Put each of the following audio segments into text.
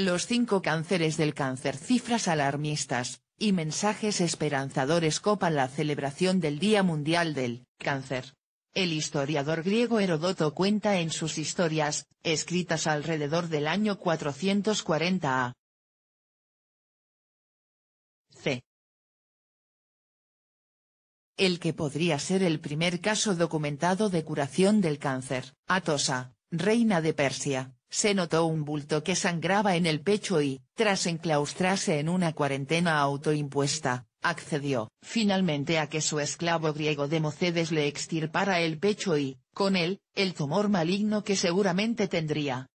Los cinco cánceres del cáncer cifras alarmistas, y mensajes esperanzadores copan la celebración del Día Mundial del Cáncer. El historiador griego Heródoto cuenta en sus historias, escritas alrededor del año 440 a. C. El que podría ser el primer caso documentado de curación del cáncer, Atosa, reina de Persia, se notó un bulto que sangraba en el pecho y, tras enclaustrarse en una cuarentena autoimpuesta, accedió finalmente a que su esclavo griego Democedes le extirpara el pecho y, con él, el tumor maligno que seguramente tendría.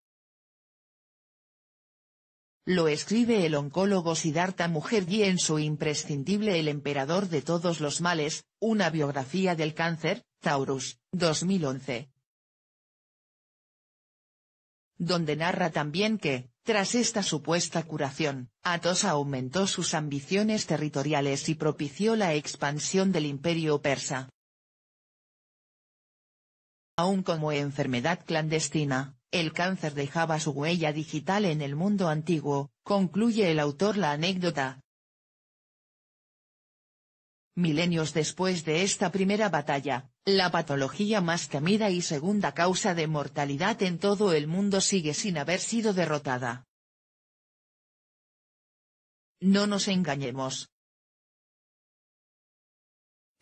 Lo escribe el oncólogo Siddhartha Mujergi en su imprescindible El emperador de todos los males, una biografía del cáncer, Taurus, 2011 donde narra también que, tras esta supuesta curación, Atosa aumentó sus ambiciones territoriales y propició la expansión del imperio persa. Aún como enfermedad clandestina, el cáncer dejaba su huella digital en el mundo antiguo, concluye el autor la anécdota. Milenios después de esta primera batalla, la patología más temida y segunda causa de mortalidad en todo el mundo sigue sin haber sido derrotada. No nos engañemos.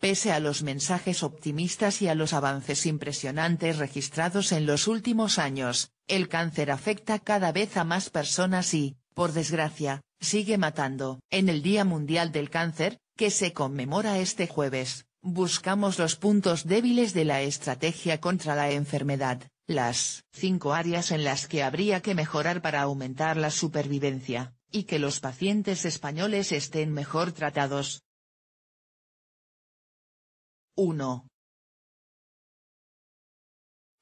Pese a los mensajes optimistas y a los avances impresionantes registrados en los últimos años, el cáncer afecta cada vez a más personas y, por desgracia, sigue matando. En el Día Mundial del Cáncer, que se conmemora este jueves, Buscamos los puntos débiles de la estrategia contra la enfermedad, las cinco áreas en las que habría que mejorar para aumentar la supervivencia, y que los pacientes españoles estén mejor tratados. 1.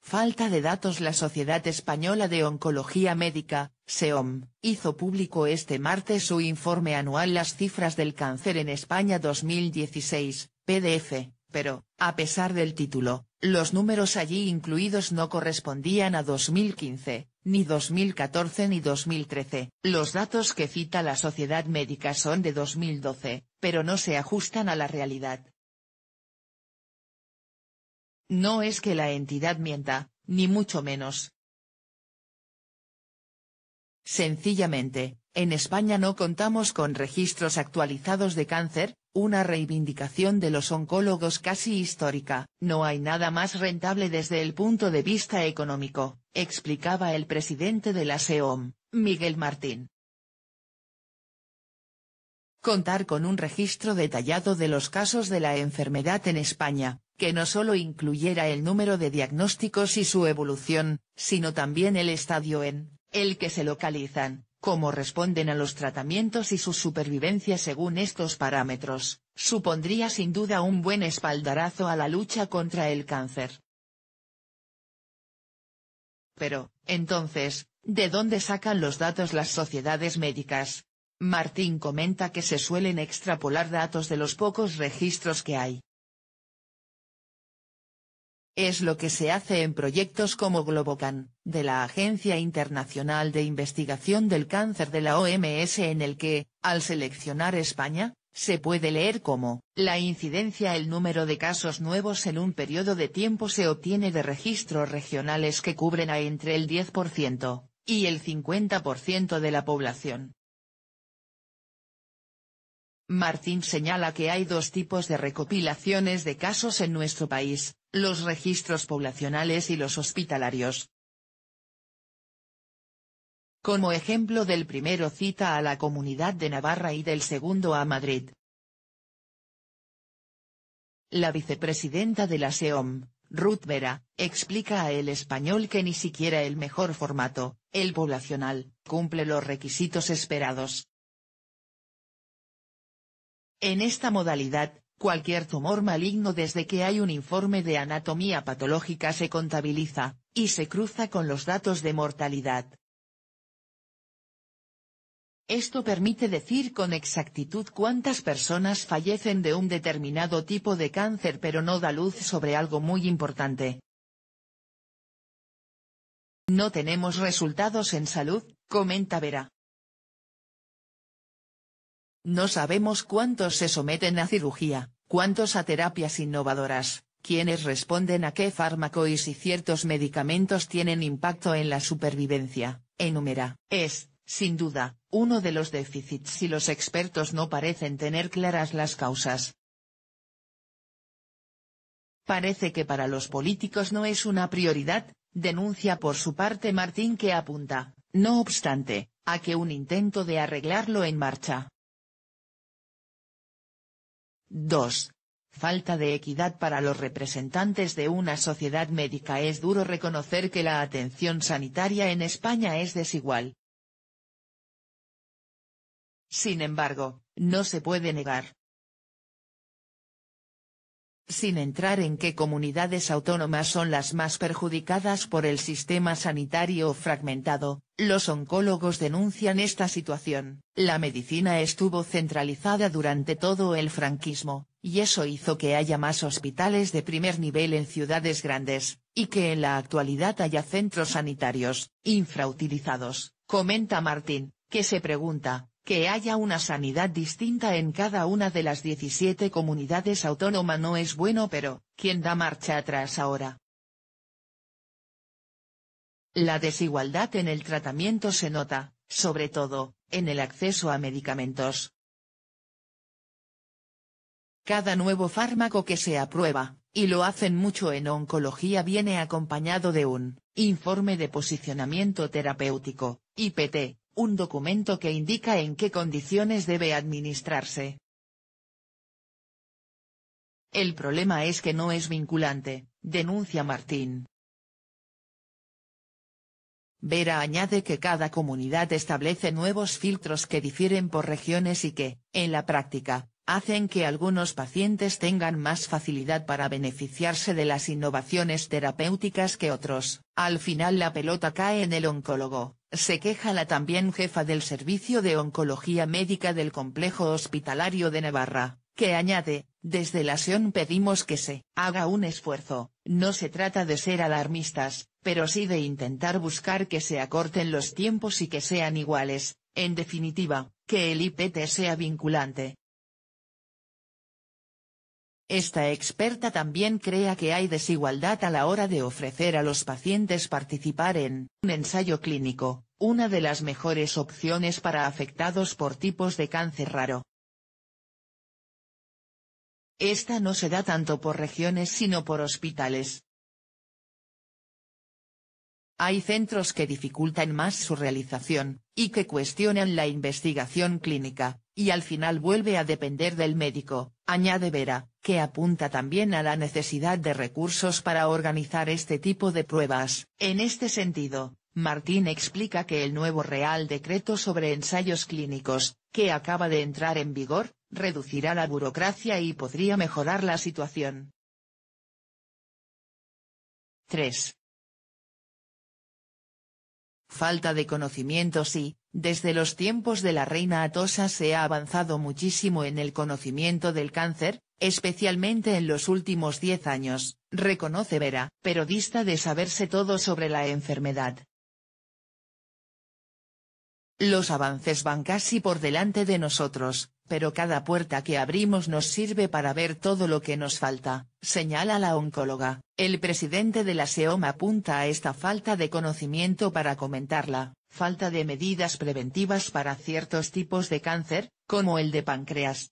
Falta de datos La Sociedad Española de Oncología Médica, SEOM, hizo público este martes su informe anual Las cifras del cáncer en España 2016, PDF, pero, a pesar del título, los números allí incluidos no correspondían a 2015, ni 2014 ni 2013. Los datos que cita la Sociedad Médica son de 2012, pero no se ajustan a la realidad. No es que la entidad mienta, ni mucho menos. Sencillamente, en España no contamos con registros actualizados de cáncer, una reivindicación de los oncólogos casi histórica, no hay nada más rentable desde el punto de vista económico, explicaba el presidente de la SEOM, Miguel Martín. Contar con un registro detallado de los casos de la enfermedad en España, que no solo incluyera el número de diagnósticos y su evolución, sino también el estadio en el que se localizan, cómo responden a los tratamientos y su supervivencia según estos parámetros, supondría sin duda un buen espaldarazo a la lucha contra el cáncer. Pero, entonces, ¿de dónde sacan los datos las sociedades médicas? Martín comenta que se suelen extrapolar datos de los pocos registros que hay, es lo que se hace en proyectos como Globocan, de la Agencia Internacional de Investigación del Cáncer de la OMS en el que, al seleccionar España, se puede leer como, la incidencia el número de casos nuevos en un periodo de tiempo se obtiene de registros regionales que cubren a entre el 10% y el 50% de la población. Martín señala que hay dos tipos de recopilaciones de casos en nuestro país, los registros poblacionales y los hospitalarios. Como ejemplo del primero cita a la comunidad de Navarra y del segundo a Madrid. La vicepresidenta de la SEOM, Ruth Vera, explica a El Español que ni siquiera el mejor formato, el poblacional, cumple los requisitos esperados. En esta modalidad, cualquier tumor maligno desde que hay un informe de anatomía patológica se contabiliza, y se cruza con los datos de mortalidad. Esto permite decir con exactitud cuántas personas fallecen de un determinado tipo de cáncer pero no da luz sobre algo muy importante. No tenemos resultados en salud, comenta Vera. No sabemos cuántos se someten a cirugía, cuántos a terapias innovadoras, quiénes responden a qué fármaco y si ciertos medicamentos tienen impacto en la supervivencia, enumera. Es, sin duda, uno de los déficits y los expertos no parecen tener claras las causas. Parece que para los políticos no es una prioridad, denuncia por su parte Martín que apunta, no obstante, a que un intento de arreglarlo en marcha. 2. Falta de equidad para los representantes de una sociedad médica Es duro reconocer que la atención sanitaria en España es desigual. Sin embargo, no se puede negar, sin entrar en qué comunidades autónomas son las más perjudicadas por el sistema sanitario fragmentado, los oncólogos denuncian esta situación. La medicina estuvo centralizada durante todo el franquismo, y eso hizo que haya más hospitales de primer nivel en ciudades grandes, y que en la actualidad haya centros sanitarios, infrautilizados, comenta Martín, que se pregunta, que haya una sanidad distinta en cada una de las 17 comunidades autónomas no es bueno pero, ¿quién da marcha atrás ahora? La desigualdad en el tratamiento se nota, sobre todo, en el acceso a medicamentos. Cada nuevo fármaco que se aprueba, y lo hacen mucho en oncología viene acompañado de un informe de posicionamiento terapéutico, IPT, un documento que indica en qué condiciones debe administrarse. El problema es que no es vinculante, denuncia Martín. Vera añade que cada comunidad establece nuevos filtros que difieren por regiones y que, en la práctica, hacen que algunos pacientes tengan más facilidad para beneficiarse de las innovaciones terapéuticas que otros. Al final la pelota cae en el oncólogo, se queja la también jefa del Servicio de Oncología Médica del Complejo Hospitalario de Navarra, que añade, desde la SION pedimos que se haga un esfuerzo, no se trata de ser alarmistas, pero sí de intentar buscar que se acorten los tiempos y que sean iguales, en definitiva, que el IPT sea vinculante, esta experta también crea que hay desigualdad a la hora de ofrecer a los pacientes participar en un ensayo clínico, una de las mejores opciones para afectados por tipos de cáncer raro. Esta no se da tanto por regiones sino por hospitales. Hay centros que dificultan más su realización, y que cuestionan la investigación clínica, y al final vuelve a depender del médico, añade Vera, que apunta también a la necesidad de recursos para organizar este tipo de pruebas. En este sentido, Martín explica que el nuevo Real Decreto sobre ensayos clínicos, que acaba de entrar en vigor, reducirá la burocracia y podría mejorar la situación. 3. Falta de conocimientos y, desde los tiempos de la reina Atosa se ha avanzado muchísimo en el conocimiento del cáncer, especialmente en los últimos 10 años, reconoce Vera, pero dista de saberse todo sobre la enfermedad. Los avances van casi por delante de nosotros, pero cada puerta que abrimos nos sirve para ver todo lo que nos falta, señala la oncóloga. El presidente de la SEOM apunta a esta falta de conocimiento para comentarla falta de medidas preventivas para ciertos tipos de cáncer, como el de páncreas.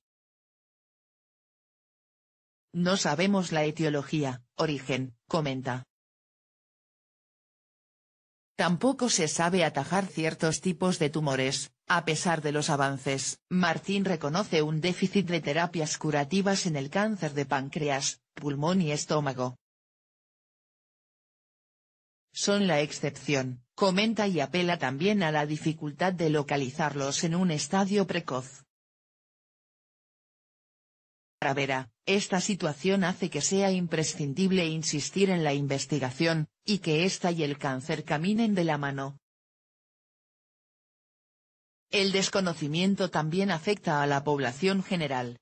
No sabemos la etiología, origen, comenta. Tampoco se sabe atajar ciertos tipos de tumores, a pesar de los avances. Martín reconoce un déficit de terapias curativas en el cáncer de páncreas, pulmón y estómago. Son la excepción, comenta y apela también a la dificultad de localizarlos en un estadio precoz. Para Vera, esta situación hace que sea imprescindible insistir en la investigación, y que ésta y el cáncer caminen de la mano. El desconocimiento también afecta a la población general.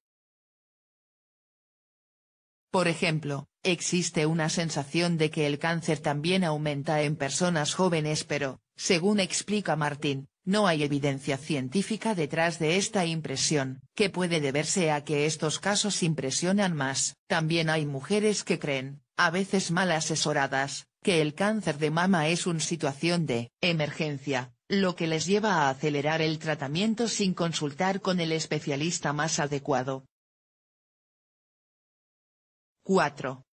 Por ejemplo, Existe una sensación de que el cáncer también aumenta en personas jóvenes pero, según explica Martín, no hay evidencia científica detrás de esta impresión, que puede deberse a que estos casos impresionan más. También hay mujeres que creen, a veces mal asesoradas, que el cáncer de mama es una situación de emergencia, lo que les lleva a acelerar el tratamiento sin consultar con el especialista más adecuado. 4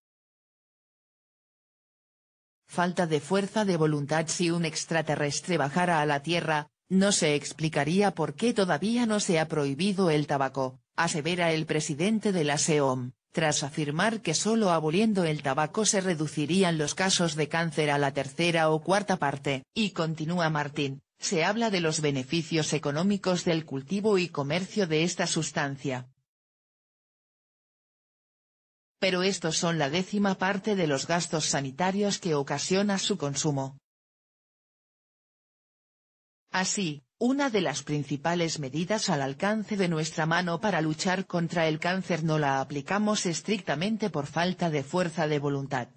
falta de fuerza de voluntad si un extraterrestre bajara a la Tierra, no se explicaría por qué todavía no se ha prohibido el tabaco, asevera el presidente de la SEOM, tras afirmar que solo aboliendo el tabaco se reducirían los casos de cáncer a la tercera o cuarta parte. Y continúa Martín, se habla de los beneficios económicos del cultivo y comercio de esta sustancia, pero estos son la décima parte de los gastos sanitarios que ocasiona su consumo. Así, una de las principales medidas al alcance de nuestra mano para luchar contra el cáncer no la aplicamos estrictamente por falta de fuerza de voluntad.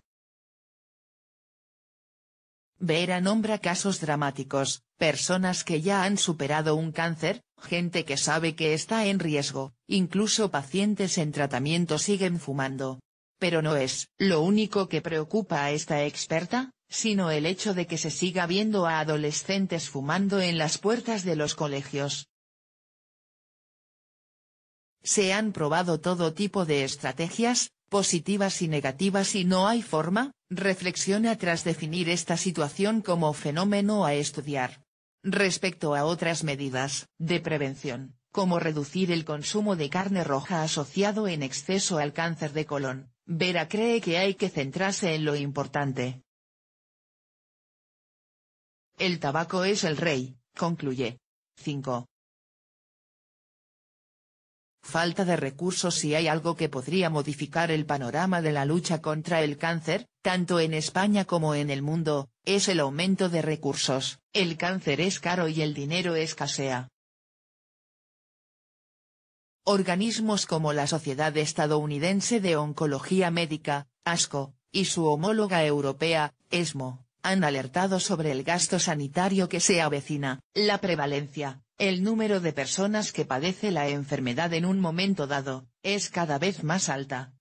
Vera nombra casos dramáticos, personas que ya han superado un cáncer, gente que sabe que está en riesgo, incluso pacientes en tratamiento siguen fumando. Pero no es lo único que preocupa a esta experta, sino el hecho de que se siga viendo a adolescentes fumando en las puertas de los colegios. Se han probado todo tipo de estrategias, positivas y negativas y no hay forma, reflexiona tras definir esta situación como fenómeno a estudiar. Respecto a otras medidas de prevención, como reducir el consumo de carne roja asociado en exceso al cáncer de colon, Vera cree que hay que centrarse en lo importante. El tabaco es el rey, concluye. 5 falta de recursos si hay algo que podría modificar el panorama de la lucha contra el cáncer, tanto en España como en el mundo, es el aumento de recursos, el cáncer es caro y el dinero escasea. Organismos como la Sociedad Estadounidense de Oncología Médica, ASCO, y su homóloga europea, ESMO, han alertado sobre el gasto sanitario que se avecina, la prevalencia, el número de personas que padece la enfermedad en un momento dado, es cada vez más alta.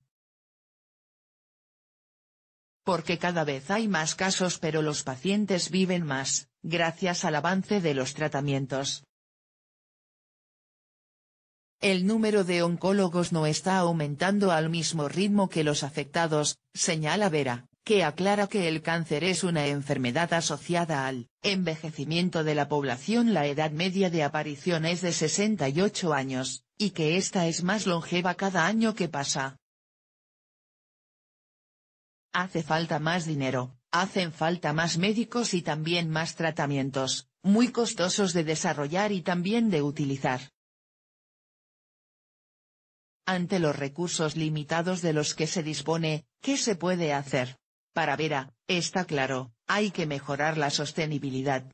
Porque cada vez hay más casos pero los pacientes viven más, gracias al avance de los tratamientos. El número de oncólogos no está aumentando al mismo ritmo que los afectados, señala Vera que aclara que el cáncer es una enfermedad asociada al envejecimiento de la población. La edad media de aparición es de 68 años, y que esta es más longeva cada año que pasa. Hace falta más dinero, hacen falta más médicos y también más tratamientos, muy costosos de desarrollar y también de utilizar. Ante los recursos limitados de los que se dispone, ¿qué se puede hacer? Para Vera, está claro, hay que mejorar la sostenibilidad.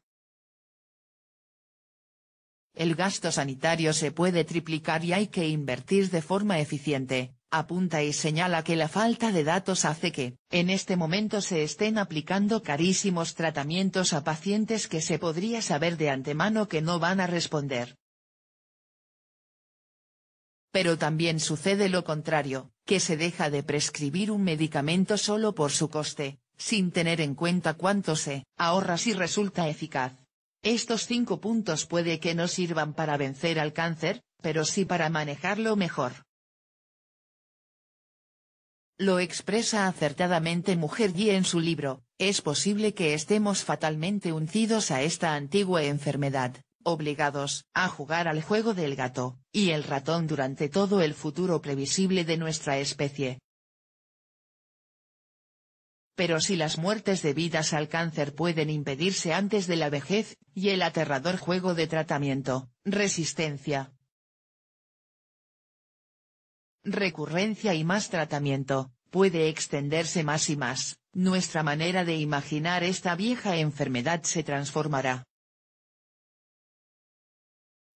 El gasto sanitario se puede triplicar y hay que invertir de forma eficiente, apunta y señala que la falta de datos hace que, en este momento se estén aplicando carísimos tratamientos a pacientes que se podría saber de antemano que no van a responder. Pero también sucede lo contrario, que se deja de prescribir un medicamento solo por su coste, sin tener en cuenta cuánto se ahorra si resulta eficaz. Estos cinco puntos puede que no sirvan para vencer al cáncer, pero sí para manejarlo mejor. Lo expresa acertadamente Mujer G en su libro, es posible que estemos fatalmente uncidos a esta antigua enfermedad, obligados a jugar al juego del gato y el ratón durante todo el futuro previsible de nuestra especie. Pero si las muertes debidas al cáncer pueden impedirse antes de la vejez, y el aterrador juego de tratamiento, resistencia, recurrencia y más tratamiento, puede extenderse más y más, nuestra manera de imaginar esta vieja enfermedad se transformará.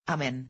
Amén.